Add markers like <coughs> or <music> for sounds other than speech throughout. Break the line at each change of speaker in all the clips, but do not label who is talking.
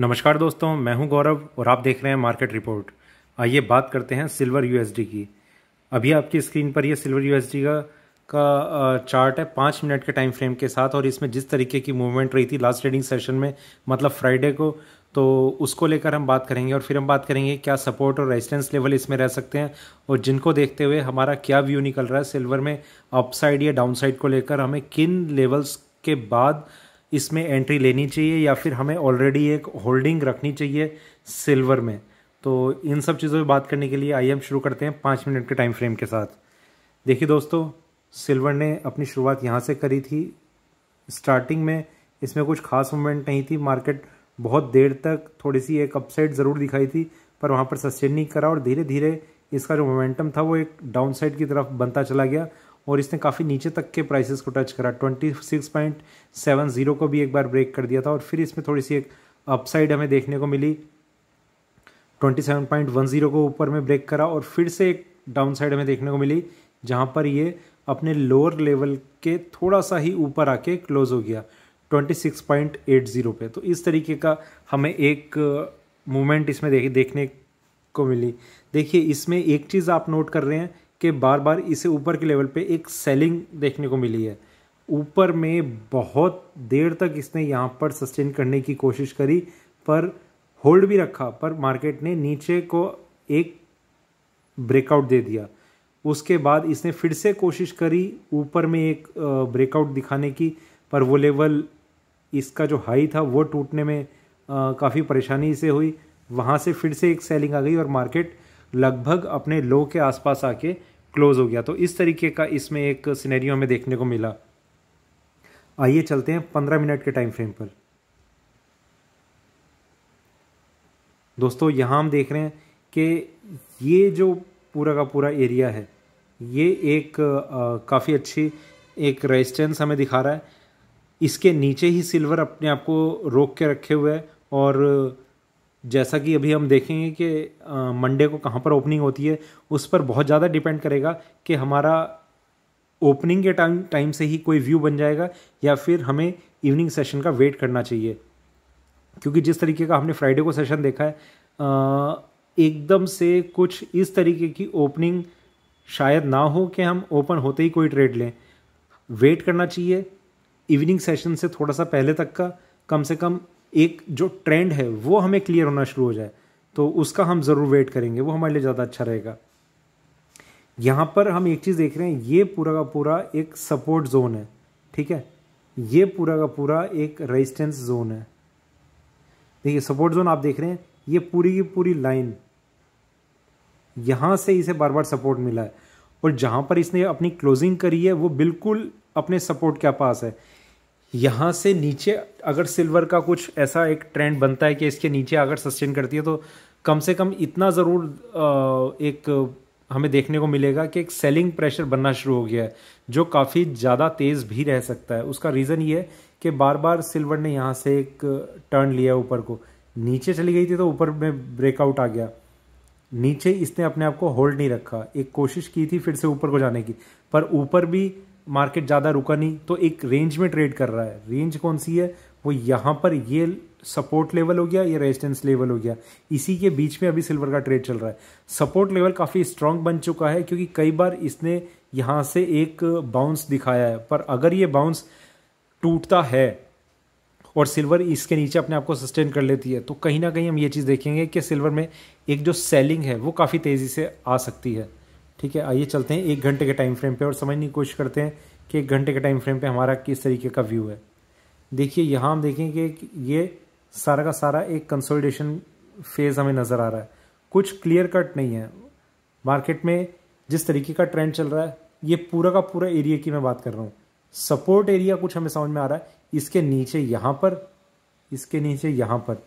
नमस्कार दोस्तों मैं हूं गौरव और आप देख रहे हैं मार्केट रिपोर्ट आइए बात करते हैं सिल्वर यूएसडी की अभी आपकी स्क्रीन पर यह सिल्वर यूएसडी का का चार्ट है पाँच मिनट के टाइम फ्रेम के साथ और इसमें जिस तरीके की मूवमेंट रही थी लास्ट ट्रेडिंग सेशन में मतलब फ्राइडे को तो उसको लेकर हम बात करेंगे और फिर हम बात करेंगे क्या सपोर्ट और रेजिस्टेंस लेवल इसमें रह सकते हैं और जिनको देखते हुए हमारा क्या व्यू निकल रहा है सिल्वर में अपसाइड या डाउनसाइड को लेकर हमें किन लेवल्स के बाद इसमें एंट्री लेनी चाहिए या फिर हमें ऑलरेडी एक होल्डिंग रखनी चाहिए सिल्वर में तो इन सब चीज़ों पर बात करने के लिए आइए हम शुरू करते हैं पाँच मिनट के टाइम फ्रेम के साथ देखिए दोस्तों सिल्वर ने अपनी शुरुआत यहाँ से करी थी स्टार्टिंग में इसमें कुछ खास मूवमेंट नहीं थी मार्केट बहुत देर तक थोड़ी सी एक अपसाइड ज़रूर दिखाई थी पर वहाँ पर सस्टेन नहीं करा और धीरे धीरे इसका जो मोमेंटम था वो एक डाउन साइड की तरफ बनता चला गया और इसने काफ़ी नीचे तक के प्राइसेस को टच करा 26.70 को भी एक बार ब्रेक कर दिया था और फिर इसमें थोड़ी सी एक अपसाइड हमें देखने को मिली 27.10 को ऊपर में ब्रेक करा और फिर से एक डाउन साइड हमें देखने को मिली जहाँ पर ये अपने लोअर लेवल के थोड़ा सा ही ऊपर आके क्लोज हो गया 26.80 पे तो इस तरीके का हमें एक मूवमेंट इसमें देख देखने को मिली देखिए इसमें एक चीज़ आप नोट कर रहे हैं कि बार बार इसे ऊपर के लेवल पे एक सेलिंग देखने को मिली है ऊपर में बहुत देर तक इसने यहाँ पर सस्टेन करने की कोशिश करी पर होल्ड भी रखा पर मार्केट ने नीचे को एक ब्रेकआउट दे दिया उसके बाद इसने फिर से कोशिश करी ऊपर में एक ब्रेकआउट दिखाने की पर वो लेवल इसका जो हाई था वो टूटने में काफ़ी परेशानी से हुई वहाँ से फिर से एक सेलिंग आ गई और मार्केट लगभग अपने लो के आसपास आके क्लोज़ हो गया तो इस तरीके का इसमें एक सिनेरियो हमें देखने को मिला आइए चलते हैं पंद्रह मिनट के टाइम फ्रेम पर दोस्तों यहाँ हम देख रहे हैं कि ये जो पूरा का पूरा एरिया है ये एक काफ़ी अच्छी एक रेजिस्टेंस हमें दिखा रहा है इसके नीचे ही सिल्वर अपने आप को रोक के रखे हुए है और जैसा कि अभी हम देखेंगे कि मंडे को कहाँ पर ओपनिंग होती है उस पर बहुत ज़्यादा डिपेंड करेगा कि हमारा ओपनिंग के टाइम टाइम से ही कोई व्यू बन जाएगा या फिर हमें इवनिंग सेशन का वेट करना चाहिए क्योंकि जिस तरीके का हमने फ्राइडे को सेशन देखा है एकदम से कुछ इस तरीके की ओपनिंग शायद ना हो कि हम ओपन होते ही कोई ट्रेड लें वेट करना चाहिए इवनिंग सेशन से थोड़ा सा पहले तक का कम से कम एक जो ट्रेंड है वो हमें क्लियर होना शुरू हो जाए तो उसका हम ज़रूर वेट करेंगे वो हमारे लिए ज़्यादा अच्छा रहेगा यहाँ पर हम एक चीज़ देख रहे हैं ये पूरा का पूरा एक सपोर्ट जोन है ठीक है ये पूरा का पूरा एक रेजिस्टेंस जोन है देखिए सपोर्ट जोन आप देख रहे हैं ये पूरी की पूरी लाइन यहाँ से इसे बार बार सपोर्ट मिला है और जहाँ पर इसने अपनी क्लोजिंग करी है वो बिल्कुल अपने सपोर्ट के पास है यहाँ से नीचे अगर सिल्वर का कुछ ऐसा एक ट्रेंड बनता है कि इसके नीचे अगर सस्टेन करती है तो कम से कम इतना ज़रूर एक हमें देखने को मिलेगा कि एक सेलिंग प्रेशर बनना शुरू हो गया है जो काफ़ी ज़्यादा तेज़ भी रह सकता है उसका रीज़न ये है कि बार बार सिल्वर ने यहाँ से एक टर्न लिया ऊपर को नीचे चली गई थी तो ऊपर में ब्रेकआउट आ गया नीचे इसने अपने आप को होल्ड नहीं रखा एक कोशिश की थी फिर से ऊपर को जाने की पर ऊपर भी मार्केट ज़्यादा रुका नहीं तो एक रेंज में ट्रेड कर रहा है रेंज कौन सी है वो यहाँ पर ये सपोर्ट लेवल हो गया ये रेजिस्टेंस लेवल हो गया इसी के बीच में अभी सिल्वर का ट्रेड चल रहा है सपोर्ट लेवल काफ़ी स्ट्रांग बन चुका है क्योंकि कई बार इसने यहाँ से एक बाउंस दिखाया है पर अगर ये बाउंस टूटता है और सिल्वर इसके नीचे अपने आप को सस्टेन कर लेती है तो कहीं ना कहीं हम ये चीज़ देखेंगे कि सिल्वर में एक जो सेलिंग है वो काफ़ी तेज़ी से आ सकती है ठीक है आइए चलते हैं एक घंटे के टाइम फ्रेम पे और समझने की कोशिश करते हैं कि एक घंटे के टाइम फ्रेम पे हमारा किस तरीके का व्यू है देखिए यहाँ हम देखेंगे कि ये सारा का सारा एक कंसोलिडेशन फेज़ हमें नज़र आ रहा है कुछ क्लियर कट नहीं है मार्केट में जिस तरीके का ट्रेंड चल रहा है ये पूरा का पूरा एरिया की मैं बात कर रहा हूँ सपोर्ट एरिया कुछ हमें समझ में आ रहा है इसके नीचे यहाँ पर इसके नीचे यहाँ पर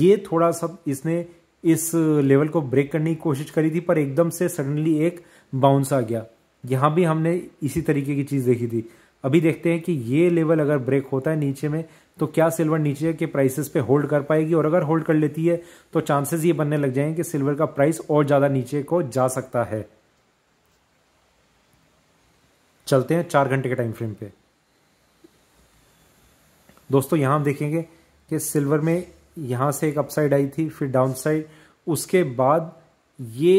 ये थोड़ा सा इसने इस लेवल को ब्रेक करने की कोशिश करी थी पर एकदम से सडनली एक बाउंस आ गया यहाँ भी हमने इसी तरीके की चीज़ देखी थी अभी देखते हैं कि ये लेवल अगर ब्रेक होता है नीचे में तो क्या सिल्वर नीचे के प्राइसेस पे होल्ड कर पाएगी और अगर होल्ड कर लेती है तो चांसेस ये बनने लग जाएंगे कि सिल्वर का प्राइस और ज़्यादा नीचे को जा सकता है चलते हैं चार घंटे के टाइम फ्रेम पे दोस्तों यहां हम देखेंगे कि सिल्वर में यहां से एक अपसाइड आई थी फिर डाउनसाइड उसके बाद ये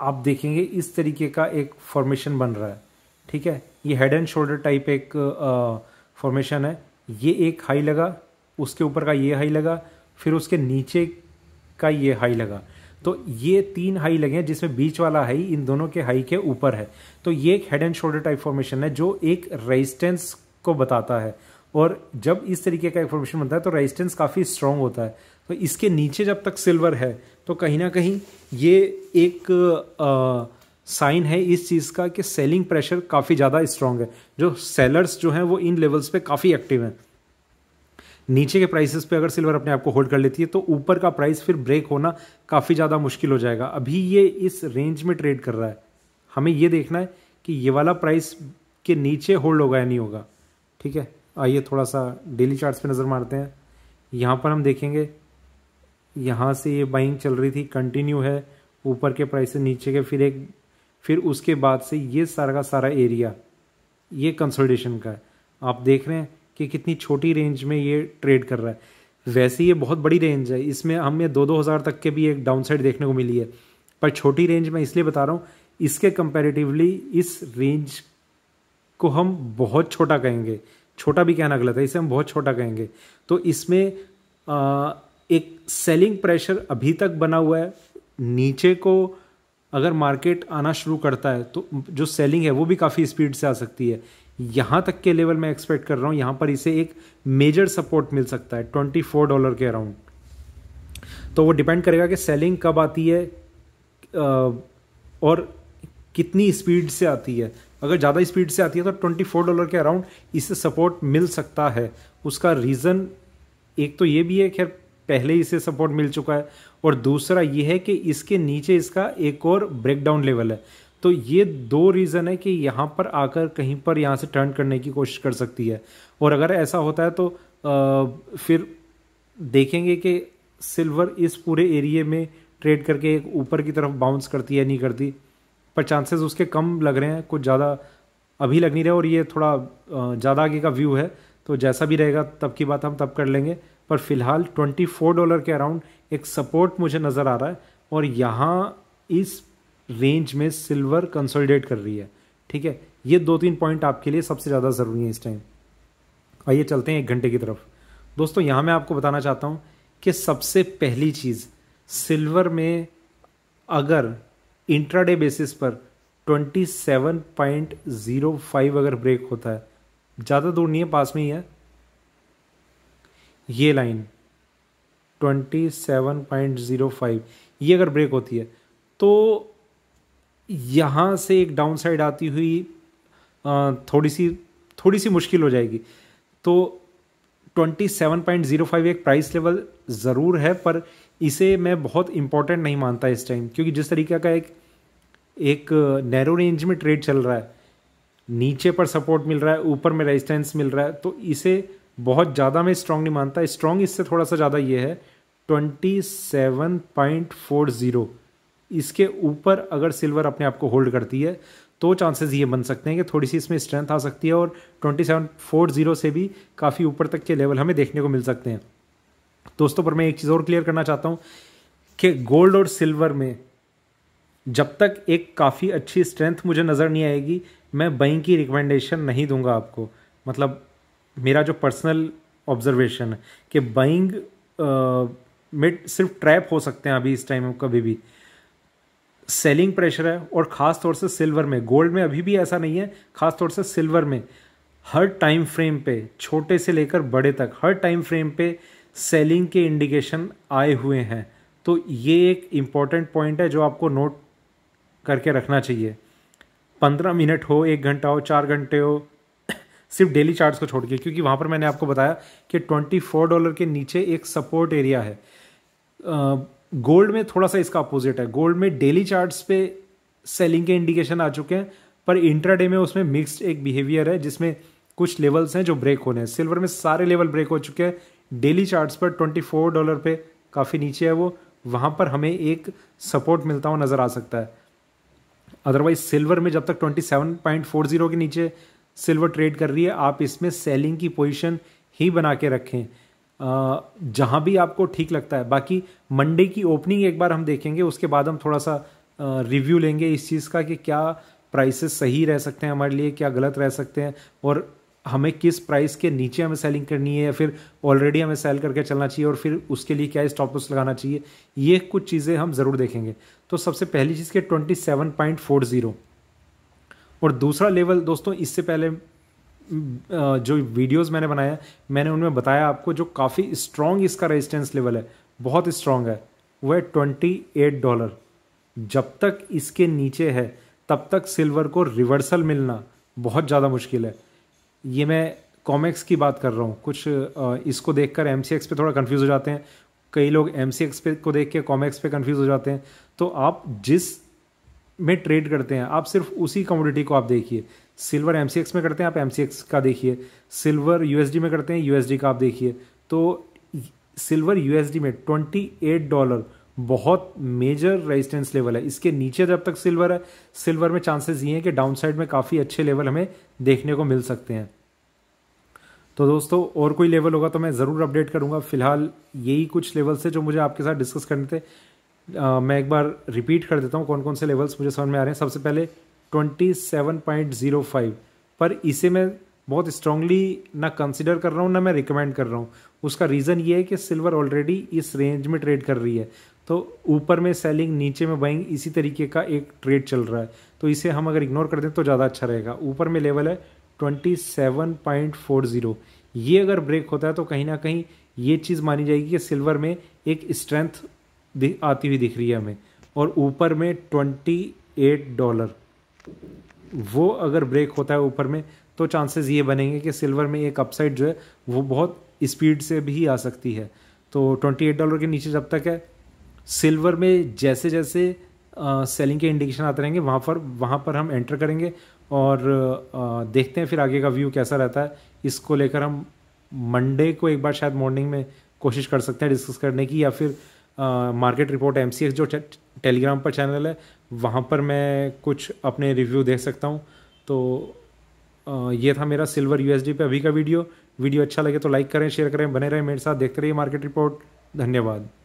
आप देखेंगे इस तरीके का एक फॉर्मेशन बन रहा है ठीक है ये हेड एंड शोल्डर टाइप एक फॉर्मेशन है ये एक हाई लगा उसके ऊपर का ये हाई लगा फिर उसके नीचे का ये हाई लगा तो ये तीन हाई लगे जिसमें बीच वाला हाई इन दोनों के हाई के ऊपर है तो ये एक head and shoulder type formation है जो एक रेजिस्टेंस को बताता है और जब इस तरीके का इन्फॉर्मेशन बनता है तो रेजिस्टेंस काफ़ी स्ट्रांग होता है तो इसके नीचे जब तक सिल्वर है तो कहीं ना कहीं ये एक आ, साइन है इस चीज़ का कि सेलिंग प्रेशर काफ़ी ज़्यादा स्ट्रांग है जो सेलर्स जो हैं वो इन लेवल्स पे काफ़ी एक्टिव हैं नीचे के प्राइसेस पे अगर सिल्वर अपने आप को होल्ड कर लेती है तो ऊपर का प्राइस फिर ब्रेक होना काफ़ी ज़्यादा मुश्किल हो जाएगा अभी ये इस रेंज में ट्रेड कर रहा है हमें ये देखना है कि ये वाला प्राइस के नीचे होल्ड होगा या नहीं होगा ठीक है आइए थोड़ा सा डेली चार्ट्स पे नज़र मारते हैं यहाँ पर हम देखेंगे यहाँ से ये बाइंग चल रही थी कंटिन्यू है ऊपर के प्राइस से नीचे के फिर एक फिर उसके बाद से ये सारा का सारा एरिया ये कंसोलिडेशन का है आप देख रहे हैं कि कितनी छोटी रेंज में ये ट्रेड कर रहा है वैसे ये बहुत बड़ी रेंज है इसमें हमें दो दो हज़ार तक के भी एक डाउनसाइड देखने को मिली है पर छोटी रेंज मैं इसलिए बता रहा हूँ इसके कंपैरेटिवली इस रेंज को हम बहुत छोटा कहेंगे छोटा भी कहना गलत है इसे हम बहुत छोटा कहेंगे तो इसमें एक सेलिंग प्रेशर अभी तक बना हुआ है नीचे को अगर मार्केट आना शुरू करता है तो जो सेलिंग है वो भी काफ़ी स्पीड से आ सकती है यहाँ तक के लेवल में एक्सपेक्ट कर रहा हूँ यहाँ पर इसे एक मेजर सपोर्ट मिल सकता है ट्वेंटी फोर डॉलर के अराउंड तो वो डिपेंड करेगा कि सेलिंग कब आती है और कितनी स्पीड से आती है अगर ज़्यादा स्पीड से आती है तो ट्वेंटी फोर डॉलर के अराउंड इससे सपोर्ट मिल सकता है उसका रीज़न एक तो ये भी है खैर पहले ही इसे सपोर्ट मिल चुका है और दूसरा ये है कि इसके नीचे इसका एक और ब्रेकडाउन लेवल है तो ये दो रीज़न है कि यहाँ पर आकर कहीं पर यहाँ से टर्न करने की कोशिश कर सकती है और अगर ऐसा होता है तो आ, फिर देखेंगे कि सिल्वर इस पूरे एरिए में ट्रेड करके एक ऊपर की तरफ बाउंस करती है नहीं करती पर चांसेस उसके कम लग रहे हैं कुछ ज़्यादा अभी लग नहीं रहे और ये थोड़ा ज़्यादा आगे का व्यू है तो जैसा भी रहेगा तब की बात हम तब कर लेंगे पर फिलहाल 24 डॉलर के अराउंड एक सपोर्ट मुझे नज़र आ रहा है और यहाँ इस रेंज में सिल्वर कंसोलिडेट कर रही है ठीक है ये दो तीन पॉइंट आपके लिए सबसे ज़्यादा ज़रूरी है इस टाइम आइए चलते हैं एक घंटे की तरफ दोस्तों यहाँ मैं आपको बताना चाहता हूँ कि सबसे पहली चीज़ सिल्वर में अगर इंट्राडे बेसिस पर 27.05 अगर ब्रेक होता है ज़्यादा दूर नहीं है पास में ही है ये लाइन 27.05 ये अगर ब्रेक होती है तो यहाँ से एक डाउन साइड आती हुई थोड़ी सी थोड़ी सी मुश्किल हो जाएगी तो 27.05 एक प्राइस लेवल ज़रूर है पर इसे मैं बहुत इंपॉर्टेंट नहीं मानता इस टाइम क्योंकि जिस तरीके का एक एक नैरो रेंज में ट्रेड चल रहा है नीचे पर सपोर्ट मिल रहा है ऊपर में रेजिस्टेंस मिल रहा है तो इसे बहुत ज़्यादा मैं स्ट्रॉन्ग नहीं मानता स्ट्रॉन्ग इससे थोड़ा सा ज़्यादा ये है twenty seven point four zero इसके ऊपर अगर सिल्वर अपने आप को होल्ड करती है तो चांसेस ये बन सकते हैं कि थोड़ी सी इसमें स्ट्रेंथ आ सकती है और ट्वेंटी सेवन फोर जीरो से भी काफ़ी ऊपर तक के लेवल हमें देखने को मिल सकते हैं दोस्तों पर मैं एक चीज़ और क्लियर करना चाहता हूँ कि गोल्ड और सिल्वर में जब तक एक काफ़ी अच्छी स्ट्रेंथ मुझे नज़र नहीं आएगी मैं बैंक की रिकमेंडेशन नहीं दूंगा आपको मतलब मेरा जो पर्सनल ऑब्जर्वेशन है कि बाइंग में सिर्फ ट्रैप हो सकते हैं अभी इस टाइम कभी भी सेलिंग प्रेशर है और ख़ास तौर से सिल्वर में गोल्ड में अभी भी ऐसा नहीं है ख़ास तौर से सिल्वर में हर टाइम फ्रेम पे छोटे से लेकर बड़े तक हर टाइम फ्रेम पे सेलिंग के इंडिकेशन आए हुए हैं तो ये एक इम्पॉर्टेंट पॉइंट है जो आपको नोट करके रखना चाहिए पंद्रह मिनट हो एक घंटा हो चार घंटे हो <coughs> सिर्फ डेली चार्ट्स को छोड़ के क्योंकि वहाँ पर मैंने आपको बताया कि ट्वेंटी फोर डॉलर के नीचे एक सपोर्ट एरिया है गोल्ड में थोड़ा सा इसका अपोजिट है गोल्ड में डेली चार्ट्स पे सेलिंग के इंडिकेशन आ चुके हैं पर इंट्राडे में उसमें मिक्स्ड एक बिहेवियर है जिसमें कुछ लेवल्स हैं जो ब्रेक होने हैं सिल्वर में सारे लेवल ब्रेक हो चुके हैं डेली चार्ट्स पर ट्वेंटी फोर डॉलर पे काफ़ी नीचे है वो वहाँ पर हमें एक सपोर्ट मिलता हुआ नज़र आ सकता है अदरवाइज सिल्वर में जब तक twenty seven point four zero के नीचे सिल्वर ट्रेड कर रही है आप इसमें सेलिंग की पोजिशन ही बना के रखें जहाँ भी आपको ठीक लगता है बाकी मंडे की ओपनिंग एक बार हम देखेंगे उसके बाद हम थोड़ा सा रिव्यू लेंगे इस चीज़ का कि क्या प्राइसेस सही रह सकते हैं हमारे लिए क्या गलत रह सकते हैं और हमें किस प्राइस के नीचे हमें सेलिंग करनी है या फिर ऑलरेडी हमें सेल करके चलना चाहिए और फिर उसके लिए क्या स्टॉप लॉस लगाना चाहिए ये कुछ चीज़ें हम ज़रूर देखेंगे तो सबसे पहली चीज़ के twenty seven point four zero और दूसरा लेवल दोस्तों इससे पहले जो वीडियोस मैंने हैं मैंने उनमें बताया आपको जो काफ़ी स्ट्रॉन्ग इसका रेजिस्टेंस लेवल है बहुत स्ट्रॉन्ग है वह है ट्वेंटी एट डॉलर जब तक इसके नीचे है तब तक सिल्वर को रिवर्सल मिलना बहुत ज़्यादा मुश्किल है ये मैं कॉमेक्स की बात कर रहा हूँ कुछ इसको देखकर एम पे थोड़ा कन्फ्यूज़ हो जाते हैं कई लोग एम पे को देख के कॉमेक्स पे कन्फ्यूज़ हो जाते हैं तो आप जिस में ट्रेड करते हैं आप सिर्फ उसी कमोडिटी को आप देखिए सिल्वर एम में करते हैं आप एम का देखिए सिल्वर यू में करते हैं यू का आप देखिए तो सिल्वर यू में ट्वेंटी एट डॉलर बहुत मेजर रेजिस्टेंस लेवल है इसके नीचे जब तक सिल्वर है सिल्वर में चांसेस ये हैं कि डाउन साइड में काफ़ी अच्छे लेवल हमें देखने को मिल सकते हैं तो दोस्तों और कोई लेवल होगा तो मैं ज़रूर अपडेट करूंगा फिलहाल यही कुछ लेवल्स है जो मुझे आपके साथ डिस्कस करने थे आ, मैं एक बार रिपीट कर देता हूँ कौन कौन से लेवल्स मुझे समझ में आ रहे हैं सबसे पहले 27.05 पर इसे मैं बहुत स्ट्रांगली ना कंसिडर कर रहा हूँ ना मैं रिकमेंड कर रहा हूँ उसका रीज़न ये है कि सिल्वर ऑलरेडी इस रेंज में ट्रेड कर रही है तो ऊपर में सेलिंग नीचे में बाइंग इसी तरीके का एक ट्रेड चल रहा है तो इसे हम अगर इग्नोर कर दें तो ज़्यादा अच्छा रहेगा ऊपर में लेवल है 27.40 ये अगर ब्रेक होता है तो कहीं ना कहीं ये चीज़ मानी जाएगी कि सिल्वर में एक स्ट्रेंथ आती हुई दिख रही है हमें और ऊपर में एट डॉलर वो अगर ब्रेक होता है ऊपर में तो चांसेस ये बनेंगे कि सिल्वर में एक अपसाइड जो है वो बहुत स्पीड से भी आ सकती है तो ट्वेंटी एट डॉलर के नीचे जब तक है सिल्वर में जैसे जैसे सेलिंग के इंडिकेशन आते रहेंगे वहाँ पर वहाँ पर हम एंटर करेंगे और देखते हैं फिर आगे का व्यू कैसा रहता है इसको लेकर हम मंडे को एक बार शायद मॉर्निंग में कोशिश कर सकते हैं डिस्कस करने की या फिर मार्केट रिपोर्ट एम जो टेलीग्राम पर चैनल है वहाँ पर मैं कुछ अपने रिव्यू दे सकता हूँ तो ये था मेरा सिल्वर यू पे अभी का वीडियो वीडियो अच्छा लगे तो लाइक करें शेयर करें बने रहें मेरे साथ देखते रहिए मार्केट रिपोर्ट धन्यवाद